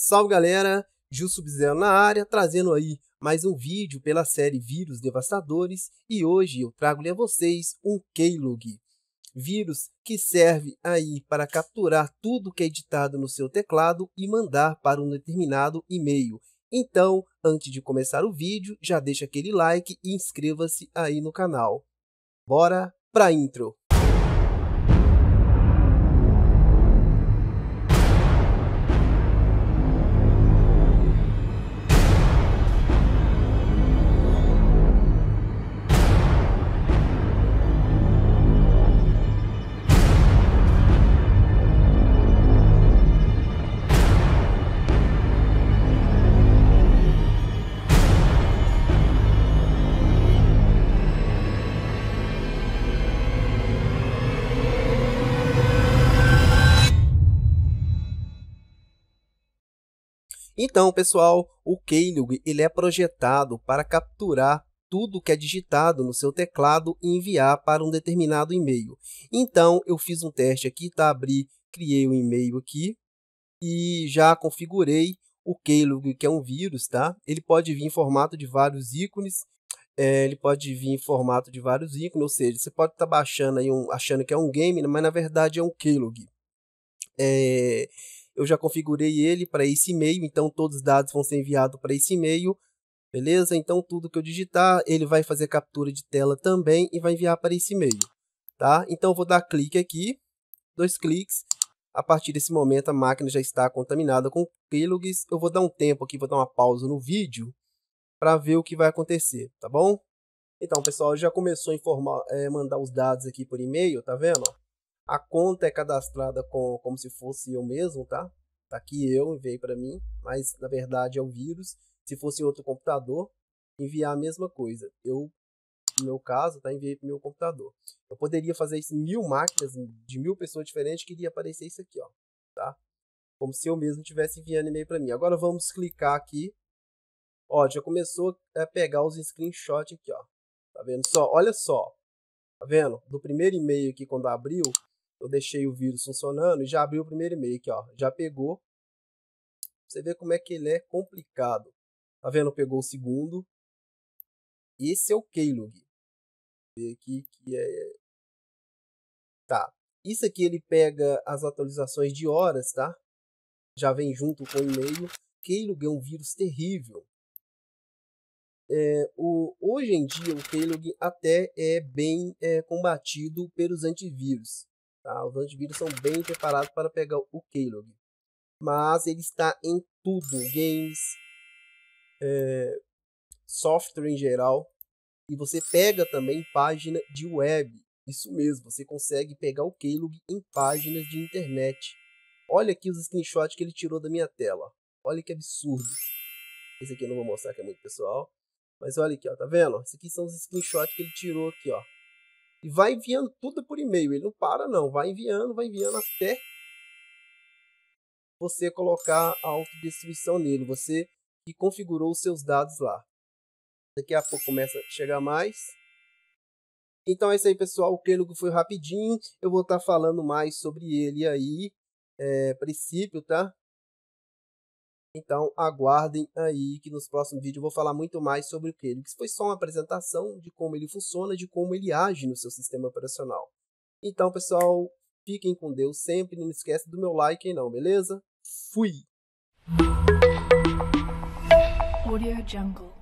Salve galera, Gil Subzero na área, trazendo aí mais um vídeo pela série Vírus Devastadores e hoje eu trago-lhe a vocês um Keylog, vírus que serve aí para capturar tudo que é editado no seu teclado e mandar para um determinado e-mail. Então, antes de começar o vídeo, já deixa aquele like e inscreva-se aí no canal. Bora pra intro! Então, pessoal, o Keylog ele é projetado para capturar tudo que é digitado no seu teclado e enviar para um determinado e-mail. Então, eu fiz um teste aqui, tá? Abri, criei o um e-mail aqui e já configurei o Keylog, que é um vírus, tá? Ele pode vir em formato de vários ícones, é, ele pode vir em formato de vários ícones, ou seja, você pode estar tá baixando aí, um, achando que é um game, mas na verdade é um Keylog. É, eu já configurei ele para esse e-mail, então todos os dados vão ser enviados para esse e-mail, beleza? Então tudo que eu digitar, ele vai fazer captura de tela também e vai enviar para esse e-mail, tá? Então eu vou dar clique aqui, dois cliques, a partir desse momento a máquina já está contaminada com pílugues, eu vou dar um tempo aqui, vou dar uma pausa no vídeo para ver o que vai acontecer, tá bom? Então, pessoal, já começou a informar, é, mandar os dados aqui por e-mail, tá vendo? A conta é cadastrada com, como se fosse eu mesmo, tá? Tá aqui eu, enviei para mim, mas na verdade é o vírus. Se fosse outro computador, enviar a mesma coisa. Eu, no meu caso, tá? enviei para meu computador. Eu poderia fazer isso em mil máquinas, de mil pessoas diferentes, que iria aparecer isso aqui, ó, tá? Como se eu mesmo estivesse enviando e-mail para mim. Agora vamos clicar aqui. Ó, já começou a pegar os screenshots aqui, ó. Tá vendo só? Olha só. Tá vendo? Do primeiro e-mail aqui, quando abriu, eu deixei o vírus funcionando e já abriu o primeiro e-mail aqui, ó. Já pegou. Você vê como é que ele é complicado. Tá vendo? Pegou o segundo. Esse é o Keylog. Vê aqui que é, é. Tá. Isso aqui ele pega as atualizações de horas, tá? Já vem junto com o e-mail. Keylog é um vírus terrível. É, o, hoje em dia o Keylog até é bem é, combatido pelos antivírus. Tá? Os antivírus são bem preparados para pegar o Keylog. Mas ele está em tudo. Games, é, software em geral. E você pega também página de web. Isso mesmo, você consegue pegar o Keylog em páginas de internet. Olha aqui os screenshots que ele tirou da minha tela. Olha que absurdo. Esse aqui eu não vou mostrar que é muito pessoal. Mas olha aqui, ó, tá vendo? Esses aqui são os screenshots que ele tirou aqui, ó e vai enviando tudo por e-mail. Ele não para, não. Vai enviando, vai enviando até você colocar a autodestruição nele. Você que configurou os seus dados lá. Daqui a pouco começa a chegar mais. Então é isso aí, pessoal. O Kelugo foi rapidinho. Eu vou estar tá falando mais sobre ele aí. É, princípio, tá? Então aguardem aí que nos próximos vídeos eu vou falar muito mais sobre o que ele. foi só uma apresentação de como ele funciona, de como ele age no seu sistema operacional. Então, pessoal, fiquem com Deus sempre. Não esquece do meu like não, beleza? Fui! Audio Jungle